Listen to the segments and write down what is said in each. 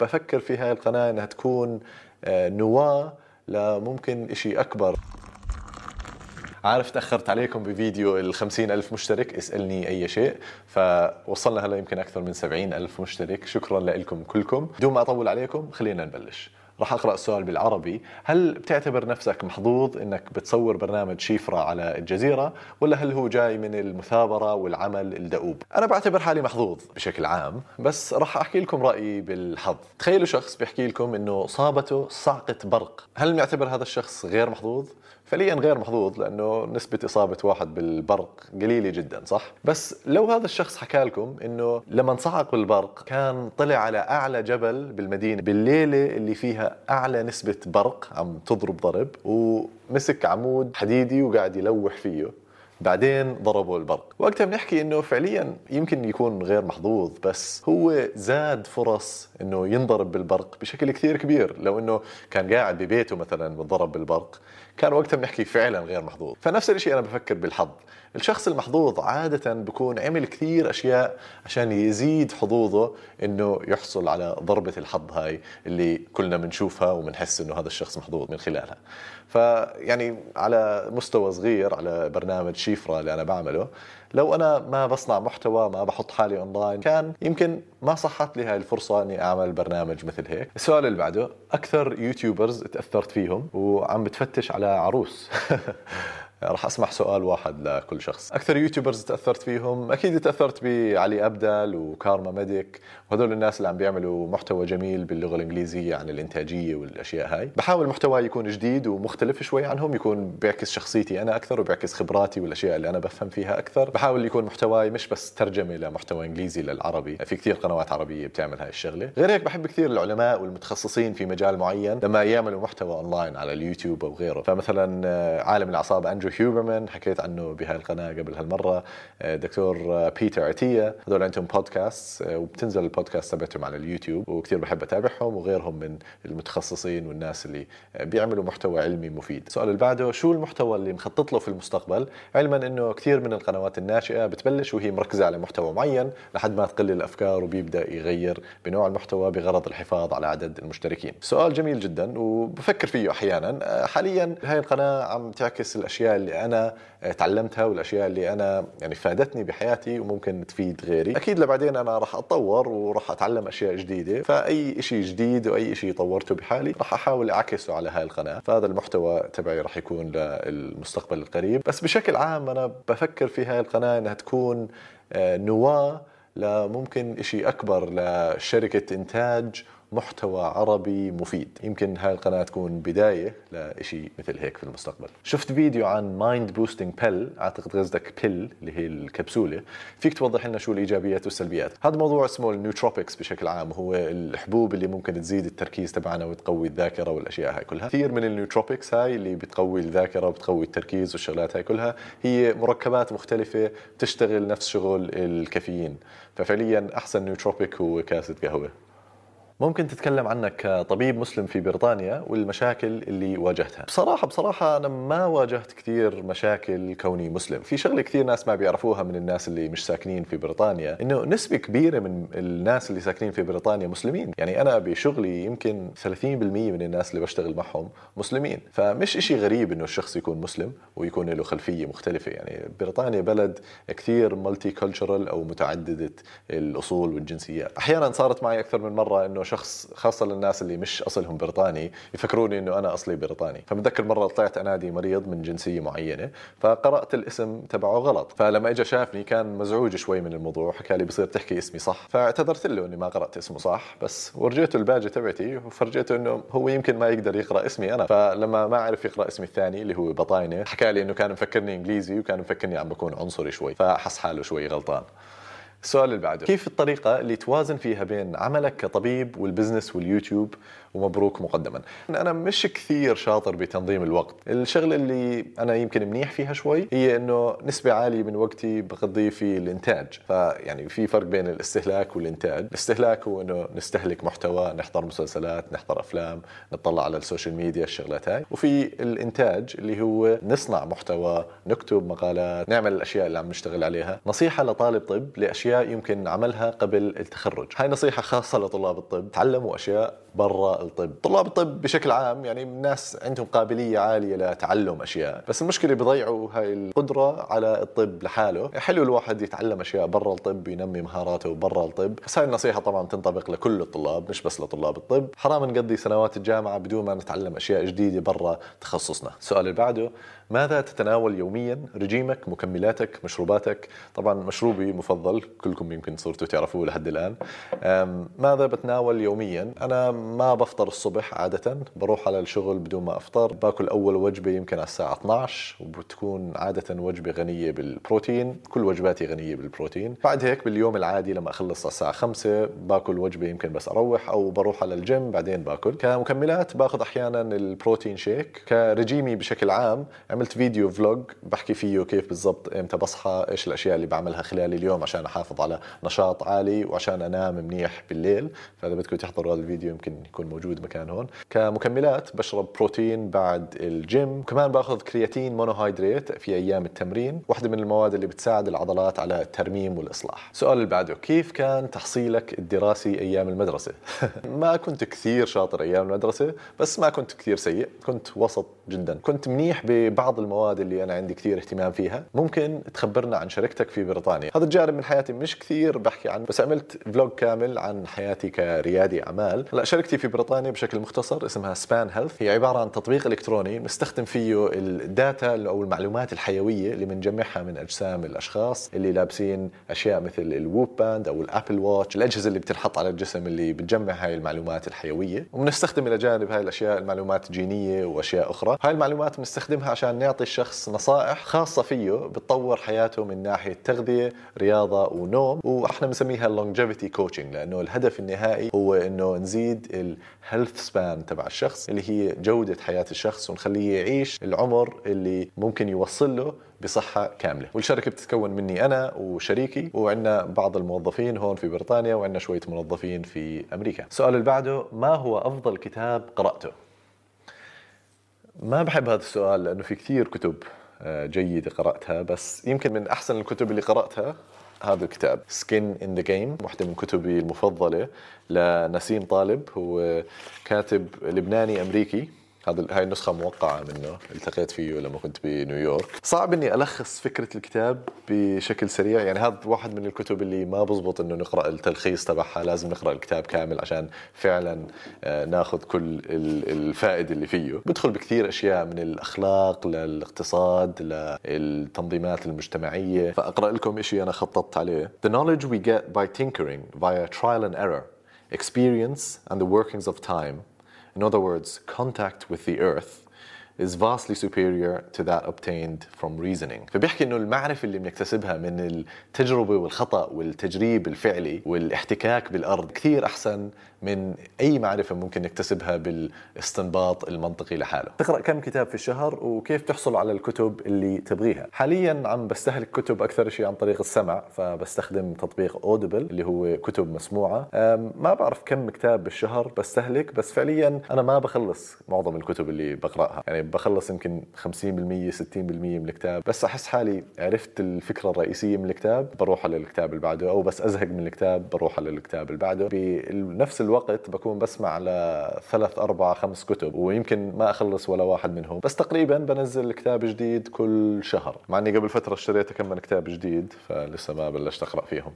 بفكر في هاي القناة أنها تكون آه، نواة لممكن إشي أكبر عارف تأخرت عليكم بفيديو ال ألف مشترك اسألني أي شيء فوصلنا هلا يمكن أكثر من سبعين ألف مشترك شكرا لكم كلكم دون ما أطول عليكم خلينا نبلش راح اقرا السؤال بالعربي هل بتعتبر نفسك محظوظ انك بتصور برنامج شيفرا على الجزيره ولا هل هو جاي من المثابره والعمل الدؤوب انا بعتبر حالي محظوظ بشكل عام بس راح احكي لكم رايي بالحظ تخيلوا شخص بيحكي لكم انه صابته صعقه برق هل معتبر هذا الشخص غير محظوظ فعليا غير محظوظ لانه نسبه اصابه واحد بالبرق قليله جدا صح بس لو هذا الشخص حكى لكم انه لما انصعق بالبرق كان طلع على اعلى جبل بالمدينه بالليله اللي فيها اعلى نسبه برق عم تضرب ضرب ومسك عمود حديدي وقاعد يلوح فيه بعدين ضربوا البرق وقتها بنحكي انه فعليا يمكن يكون غير محظوظ بس هو زاد فرص انه ينضرب بالبرق بشكل كثير كبير لو انه كان قاعد ببيته مثلا وانضرب بالبرق كان وقتها بنحكي فعلا غير محظوظ فنفس الشيء انا بفكر بالحظ الشخص المحظوظ عادة بكون عمل كثير أشياء عشان يزيد حظوظه إنه يحصل على ضربة الحظ هاي اللي كلنا بنشوفها وبنحس إنه هذا الشخص محظوظ من خلالها فيعني على مستوى صغير على برنامج الشيفرة اللي أنا بعمله لو أنا ما بصنع محتوى ما بحط حالي أونلاين كان يمكن ما صحت لي هاي الفرصة أني أعمل برنامج مثل هيك السؤال اللي بعده أكثر يوتيوبرز تأثرت فيهم وعم بتفتش على عروس راح اسمح سؤال واحد لكل شخص اكثر يوتيوبرز تاثرت فيهم اكيد تاثرت بعلي ابدل وكارما ميديك وهذول الناس اللي عم بيعملوا محتوى جميل باللغه الانجليزيه عن يعني الانتاجيه والاشياء هاي بحاول محتواي يكون جديد ومختلف شوي عنهم يكون بيعكس شخصيتي انا اكثر وبيعكس خبراتي والاشياء اللي انا بفهم فيها اكثر بحاول يكون محتواي مش بس ترجمه لمحتوى انجليزي للعربي في كثير قنوات عربيه بتعمل هاي الشغله غير هيك بحب كثير العلماء والمتخصصين في مجال معين لما يعملوا محتوى اونلاين على اليوتيوب او غيره فمثلا آه، عالم العصاب اندرو هيوبرمان حكيت عنه بهاي القناه قبل هالمره آه، دكتور بيتر عتيه آه، هذول عندهم بودكاست آه، وبتنزل البودكاست تبعتهم على اليوتيوب وكثير بحب اتابعهم وغيرهم من المتخصصين والناس اللي بيعملوا محتوى علمي مفيد السؤال اللي بعده شو المحتوى اللي مخطط له في المستقبل علما انه كثير من القنوات الناشئه بتبلش وهي مركزه على محتوى معين لحد ما تقل الافكار وبيبدا يغير بنوع المحتوى بغرض الحفاظ على عدد المشتركين سؤال جميل جدا وبفكر فيه احيانا حاليا هاي القناه عم تعكس الاشياء اللي انا تعلمتها والاشياء اللي انا يعني فادتني بحياتي وممكن تفيد غيري اكيد لبعدين انا راح اتطور وراح اتعلم اشياء جديده فاي شيء جديد واي شيء طورته بحالي راح احاول اعكسه على هاي القناه فهذا المحتوى تبعي راح يكون للمستقبل القريب بس بشكل عام انا بفكر في هاي القناه انها تكون آه، نواه لممكن شيء اكبر لشركه انتاج محتوى عربي مفيد يمكن هاي القناة تكون بداية لإشي مثل هيك في المستقبل شفت فيديو عن مايند بوستنج بيل أعتقد قصدك بيل اللي هي الكبسولة فيك توضح لنا شو الإيجابيات والسلبيات هذا موضوع اسمه النيوتروبكس بشكل عام هو الحبوب اللي ممكن تزيد التركيز تبعنا وتقوي الذاكرة والأشياء هاي كلها كثير من النيوتروبكس هاي اللي بتقوي الذاكرة وبتقوي التركيز والشغلات هاي كلها هي مركبات مختلفة بتشتغل نفس شغل الكافيين ففعليا أحسن نيوتروبيك هو كاسة قهوة ممكن تتكلم عنك طبيب مسلم في بريطانيا والمشاكل اللي واجهتها بصراحة بصراحة أنا ما واجهت كثير مشاكل كوني مسلم في شغلة كثير ناس ما بيعرفوها من الناس اللي مش ساكنين في بريطانيا إنه نسبة كبيرة من الناس اللي ساكنين في بريطانيا مسلمين يعني أنا بشغلي يمكن 30% من الناس اللي بشتغل معهم مسلمين فمش إشي غريب إنه الشخص يكون مسلم ويكون له خلفية مختلفة يعني بريطانيا بلد كثير مالتي كلتشرال أو متعددة الأصول والجنسيات أحيانا صارت معي أكثر من مرة إنه شخص خاصه للناس اللي مش اصلهم بريطاني يفكروني انه انا اصلي بريطاني فمتذكر مره طلعت انادي مريض من جنسيه معينه فقرات الاسم تبعه غلط فلما اجى شافني كان مزعوج شوي من الموضوع حكى لي بصير تحكي اسمي صح فاعتذرت له اني ما قرات اسمه صح بس ورجيته الباجه تبعتي وفرجيته انه هو يمكن ما يقدر يقرا اسمي انا فلما ما عرف يقرا اسمي الثاني اللي هو بطاينه حكى لي انه كان مفكرني انجليزي وكان مفكرني عم بكون عنصري شوي فحس حاله شوي غلطان السؤال اللي بعده كيف الطريقة اللي توازن فيها بين عملك كطبيب والبزنس واليوتيوب ومبروك مقدما انا مش كثير شاطر بتنظيم الوقت الشغله اللي انا يمكن منيح فيها شوي هي انه نسبه عاليه من وقتي بقضيه في الانتاج فيعني في فرق بين الاستهلاك والانتاج الاستهلاك هو انه نستهلك محتوى نحضر مسلسلات نحضر افلام نطلع على السوشيال ميديا الشغلات هاي وفي الانتاج اللي هو نصنع محتوى نكتب مقالات نعمل الاشياء اللي عم نشتغل عليها نصيحه لطالب طب لاشياء يمكن عملها قبل التخرج هاي نصيحه خاصه لطلاب الطب تعلموا اشياء برا الطب طلاب الطب بشكل عام يعني الناس عندهم قابلية عالية لتعلم أشياء بس المشكلة بضيعوا هاي القدرة على الطب لحاله حلو الواحد يتعلم أشياء برا الطب ينمي مهاراته برا الطب بس هاي النصيحة طبعا تنطبق لكل الطلاب مش بس لطلاب الطب حرام نقضي سنوات الجامعة بدون ما نتعلم أشياء جديدة برا تخصصنا السؤال اللي بعده ماذا تتناول يوميا رجيمك مكملاتك مشروباتك طبعا مشروبي المفضل كلكم يمكن صرتوا تعرفوه لحد الآن ماذا بتناول يوميا أنا ما بفطر الصبح عادة بروح على الشغل بدون ما أفطر باكل أول وجبة يمكن على الساعة 12 وبتكون عادة وجبة غنية بالبروتين كل وجباتي غنية بالبروتين بعد هيك باليوم العادي لما أخلص على الساعة 5 باكل وجبة يمكن بس أروح أو بروح على الجيم بعدين باكل كمكملات باخذ أحيانا البروتين شيك كرجيمي بشكل عام عملت فيديو فلوج بحكي فيه كيف بالضبط إمتى بصحى إيش الأشياء اللي بعملها خلال اليوم عشان أحافظ على نشاط عالي وعشان أنام منيح بالليل فإذا بدكم تحضروا هذا الفيديو يمكن ممكن يكون موجود مكان هون كمكملات بشرب بروتين بعد الجيم وكمان باخذ كرياتين مونوهيدريت في ايام التمرين واحده من المواد اللي بتساعد العضلات على الترميم والاصلاح السؤال اللي بعده كيف كان تحصيلك الدراسي ايام المدرسه ما كنت كثير شاطر ايام المدرسه بس ما كنت كثير سيء كنت وسط جدا كنت منيح ببعض المواد اللي انا عندي كثير اهتمام فيها ممكن تخبرنا عن شركتك في بريطانيا هذا الجانب من حياتي مش كثير بحكي عنه بس عملت فلوج كامل عن حياتي كريادي اعمال هلا شركتي في بريطانيا بشكل مختصر اسمها سبان هيلث هي عباره عن تطبيق الكتروني بنستخدم فيه الداتا او المعلومات الحيويه اللي بنجمعها من اجسام الاشخاص اللي لابسين اشياء مثل الووب باند او الابل واتش الاجهزه اللي بتنحط على الجسم اللي بتجمع هاي المعلومات الحيويه وبنستخدم الى جانب هاي الاشياء المعلومات الجينيه واشياء اخرى هاي المعلومات بنستخدمها عشان نعطي الشخص نصائح خاصه فيه بتطور حياته من ناحيه تغذيه رياضه ونوم واحنا بنسميها اللونجيفيتي كوتشنج لانه الهدف النهائي هو انه نزيد الهيلث سبان تبع الشخص اللي هي جودة حياة الشخص ونخليه يعيش العمر اللي ممكن يوصل له بصحة كاملة والشركة بتتكون مني أنا وشريكي وعندنا بعض الموظفين هون في بريطانيا وعندنا شوية موظفين في أمريكا السؤال اللي بعده ما هو أفضل كتاب قرأته؟ ما بحب هذا السؤال لأنه في كثير كتب آه، جيدة قرأتها بس يمكن من أحسن الكتب اللي قرأتها هذا الكتاب سكين ان ذا جيم واحدة من كتبي المفضلة لنسيم طالب هو كاتب لبناني أمريكي هذا هاي النسخه موقعه منه التقيت فيه لما كنت بنيويورك صعب اني الخص فكره الكتاب بشكل سريع يعني هذا واحد من الكتب اللي ما بزبط انه نقرا التلخيص تبعها لازم نقرا الكتاب كامل عشان فعلا آه، ناخذ كل الفائده اللي فيه بدخل بكثير اشياء من الاخلاق للاقتصاد للتنظيمات المجتمعيه فاقرا لكم شيء انا خططت عليه The knowledge we get by tinkering via trial and error experience and the workings of time In other words, contact with the earth is vastly superior to that obtained from reasoning فبيحكي انه المعرفة اللي بنكتسبها من التجربة والخطأ والتجريب الفعلي والاحتكاك بالأرض كثير أحسن من أي معرفة ممكن نكتسبها بالاستنباط المنطقي لحاله تقرأ كم كتاب في الشهر وكيف تحصل على الكتب اللي تبغيها حاليا عم بستهلك كتب أكثر شيء عن طريق السمع فبستخدم تطبيق اودبل اللي هو كتب مسموعة ما بعرف كم كتاب بالشهر بستهلك بس فعليا أنا ما بخلص معظم الكتب اللي بقرأها يعني بخلص يمكن 50% 60% من الكتاب بس احس حالي عرفت الفكره الرئيسيه من الكتاب بروح على الكتاب اللي بعده او بس ازهق من الكتاب بروح على الكتاب اللي بعده بنفس الوقت بكون بسمع على ثلاث اربع خمس كتب ويمكن ما اخلص ولا واحد منهم بس تقريبا بنزل كتاب جديد كل شهر مع اني قبل فتره اشتريت كم من كتاب جديد فلسه ما بلشت اقرا فيهم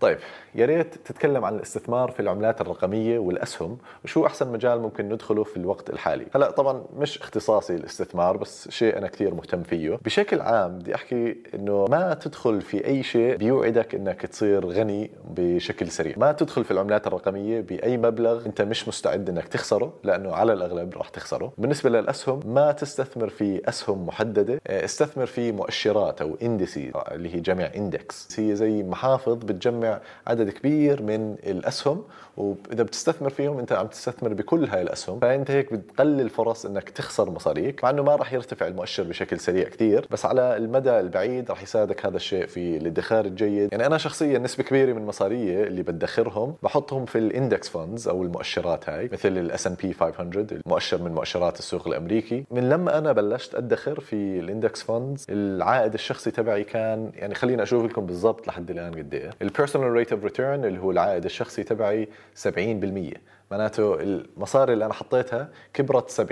طيب يا ريت تتكلم عن الاستثمار في العملات الرقميه والاسهم وشو احسن مجال ممكن ندخله في الوقت الحالي هلا طبعا مش اختصاصي الاستثمار بس شيء انا كثير مهتم فيه بشكل عام بدي احكي انه ما تدخل في اي شيء بيوعدك انك تصير غني بشكل سريع ما تدخل في العملات الرقميه باي مبلغ انت مش مستعد انك تخسره لانه على الاغلب راح تخسره بالنسبه للاسهم ما تستثمر في اسهم محدده آه، استثمر في مؤشرات او اندسيز آه، اللي هي جمع اندكس هي زي محافظ بتجمع عدد كبير من الاسهم واذا بتستثمر فيهم انت عم تستثمر بكل هاي الاسهم فانت هيك بتقلل فرص انك تخسر مصاريك مع انه ما راح يرتفع المؤشر بشكل سريع كثير بس على المدى البعيد راح يساعدك هذا الشيء في الادخار الجيد يعني انا شخصيا نسبه كبيره من مصاريي اللي بدخرهم بحطهم في الاندكس فاندز او المؤشرات هاي مثل الاس ان بي 500 المؤشر من مؤشرات السوق الامريكي من لما انا بلشت ادخر في الاندكس فاندز العائد الشخصي تبعي كان يعني خليني اشوف لكم بالضبط لحد الان قد ايه البيرسونال ريت اوف ريتيرن اللي هو العائد الشخصي تبعي 70% معناته المصاري اللي انا حطيتها كبرت 70%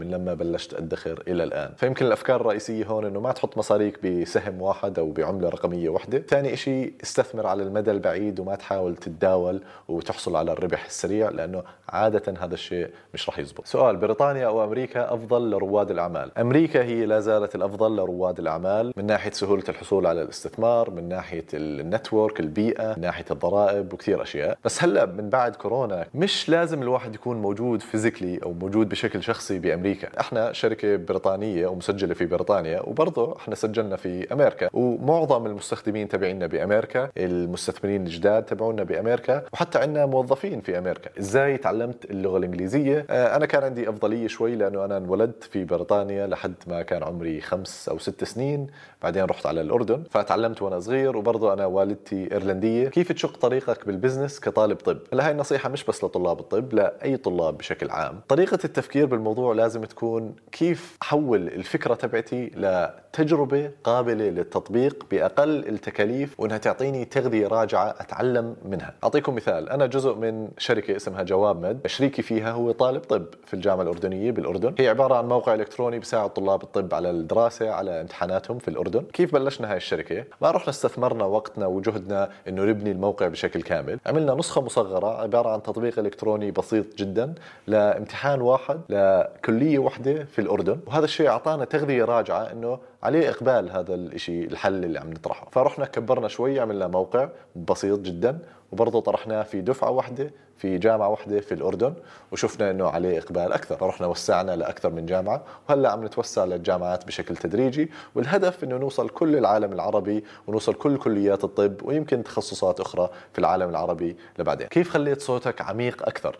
من لما بلشت ادخر الى الان فيمكن الافكار الرئيسيه هون انه ما تحط مصاريك بسهم واحد او بعمله رقميه واحده ثاني شيء استثمر على المدى البعيد وما تحاول تتداول وتحصل على الربح السريع لانه عاده هذا الشيء مش راح يزبط سؤال بريطانيا او امريكا افضل لرواد الاعمال امريكا هي لا زالت الافضل لرواد الاعمال من ناحيه سهوله الحصول على الاستثمار من ناحيه النتورك البيئه من ناحيه الضرائب وكثير اشياء بس هلا من بعد كورونا مش مش لازم الواحد يكون موجود فيزيكلي او موجود بشكل شخصي بامريكا احنا شركه بريطانيه ومسجله في بريطانيا وبرضه احنا سجلنا في امريكا ومعظم المستخدمين تبعينا بامريكا المستثمرين الجداد تبعونا بامريكا وحتى عندنا موظفين في امريكا ازاي تعلمت اللغه الانجليزيه آه، انا كان عندي افضليه شوي لانه انا انولدت في بريطانيا لحد ما كان عمري خمس او ست سنين بعدين رحت على الاردن فتعلمت وانا صغير وبرضه انا والدتي ايرلنديه كيف تشق طريقك بالبزنس كطالب طب هلا هاي النصيحه مش بس لطلاب طلاب الطب لاي طلاب بشكل عام طريقه التفكير بالموضوع لازم تكون كيف احول الفكره تبعتي تجربة قابلة للتطبيق بأقل التكاليف وأنها تعطيني تغذية راجعة أتعلم منها أعطيكم مثال أنا جزء من شركة اسمها جواب مد شريكي فيها هو طالب طب في الجامعة الأردنية بالأردن هي عبارة عن موقع إلكتروني بساعد طلاب الطب على الدراسة على امتحاناتهم في الأردن كيف بلشنا هاي الشركة ما رحنا استثمرنا وقتنا وجهدنا أنه نبني الموقع بشكل كامل عملنا نسخة مصغرة عبارة عن تطبيق إلكتروني بسيط جدا لامتحان واحد لكلية واحدة في الأردن وهذا الشيء أعطانا تغذية راجعة أنه عليه اقبال هذا الشيء الحل اللي عم نطرحه فرحنا كبرنا شوي عملنا موقع بسيط جدا وبرضه طرحناه في دفعه واحده في جامعه واحده في الاردن وشفنا انه عليه اقبال اكثر رحنا وسعنا لاكثر من جامعه وهلا عم نتوسع للجامعات بشكل تدريجي والهدف انه نوصل كل العالم العربي ونوصل كل كليات الطب ويمكن تخصصات اخرى في العالم العربي لبعدين كيف خليت صوتك عميق اكثر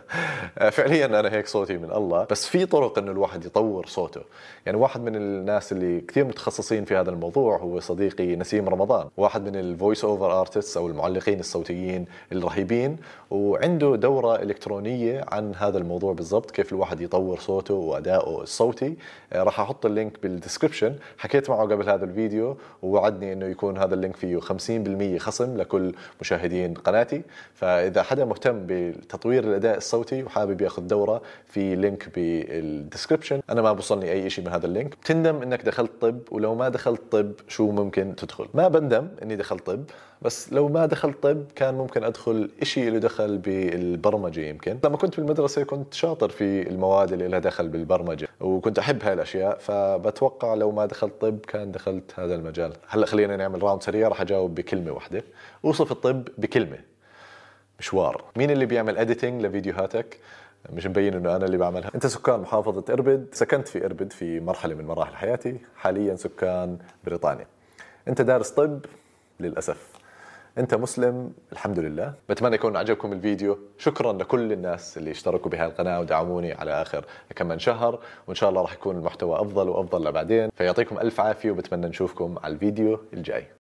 فعليا انا هيك صوتي من الله بس في طرق انه الواحد يطور صوته يعني واحد من الناس اللي كثير متخصصين في هذا الموضوع هو صديقي نسيم رمضان واحد من الفويس اوفر ارتست او المعلقين الصوتيين الرهيبين وعنده دوره الكترونيه عن هذا الموضوع بالضبط كيف الواحد يطور صوته وادائه الصوتي آه، راح احط اللينك بالدسكربشن حكيت معه قبل هذا الفيديو ووعدني انه يكون هذا اللينك فيه 50% خصم لكل مشاهدين قناتي فاذا حدا مهتم بتطوير الاداء الصوتي وحابب ياخذ دوره في لينك بالدسكربشن انا ما بوصلني اي شيء من هذا اللينك بتندم انك دخلت طب ولو ما دخلت طب شو ممكن تدخل ما بندم اني دخلت طب بس لو ما دخلت طب كان ممكن ادخل شيء له دخل بالبرمجه يمكن لما كنت بالمدرسه كنت شاطر في المواد اللي لها دخل بالبرمجه وكنت احب هاي الاشياء فبتوقع لو ما دخلت طب كان دخلت هذا المجال هلا خلينا نعمل راوند سريع راح اجاوب بكلمه واحده اوصف الطب بكلمه مشوار مين اللي بيعمل اديتنج لفيديوهاتك مش مبين انه انا اللي بعملها انت سكان محافظه اربد سكنت في اربد في مرحله من مراحل حياتي حاليا سكان بريطانيا انت دارس طب للاسف انت مسلم الحمد لله بتمنى يكون عجبكم الفيديو شكرا لكل الناس اللي اشتركوا بهاي القناه ودعموني على اخر كم من شهر وان شاء الله راح يكون المحتوى افضل وافضل لبعدين فيعطيكم الف عافيه وبتمنى نشوفكم على الفيديو الجاي